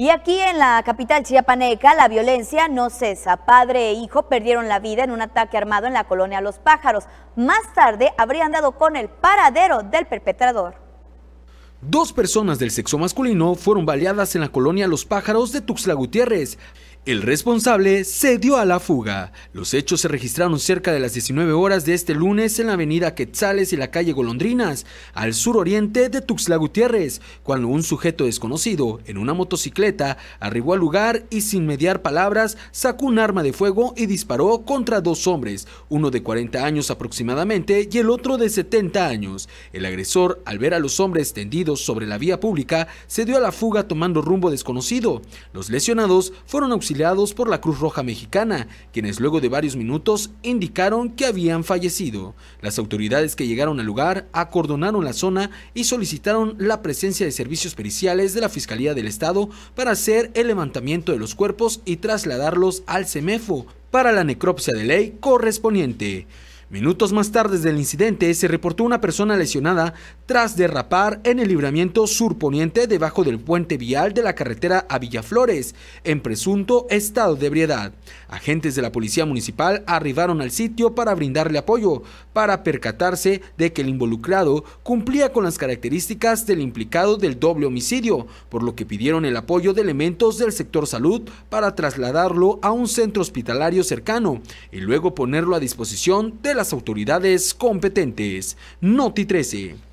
Y aquí en la capital chiapaneca la violencia no cesa. Padre e hijo perdieron la vida en un ataque armado en la colonia Los Pájaros. Más tarde habrían dado con el paradero del perpetrador. Dos personas del sexo masculino fueron baleadas en la colonia Los Pájaros de Tuxtla Gutiérrez. El responsable se dio a la fuga. Los hechos se registraron cerca de las 19 horas de este lunes en la avenida Quetzales y la calle Golondrinas, al suroriente de Tuxtla Gutiérrez, cuando un sujeto desconocido en una motocicleta arribó al lugar y sin mediar palabras sacó un arma de fuego y disparó contra dos hombres, uno de 40 años aproximadamente y el otro de 70 años. El agresor, al ver a los hombres tendidos sobre la vía pública, se dio a la fuga tomando rumbo desconocido. Los lesionados fueron auxiliados por la Cruz Roja Mexicana, quienes luego de varios minutos indicaron que habían fallecido. Las autoridades que llegaron al lugar acordonaron la zona y solicitaron la presencia de servicios periciales de la Fiscalía del Estado para hacer el levantamiento de los cuerpos y trasladarlos al CEMEFO para la necropsia de ley correspondiente. Minutos más tarde del incidente se reportó una persona lesionada tras derrapar en el libramiento surponiente debajo del puente vial de la carretera a Villaflores, en presunto estado de ebriedad. Agentes de la Policía Municipal arribaron al sitio para brindarle apoyo, para percatarse de que el involucrado cumplía con las características del implicado del doble homicidio, por lo que pidieron el apoyo de elementos del sector salud para trasladarlo a un centro hospitalario cercano y luego ponerlo a disposición de las autoridades competentes. Noti 13.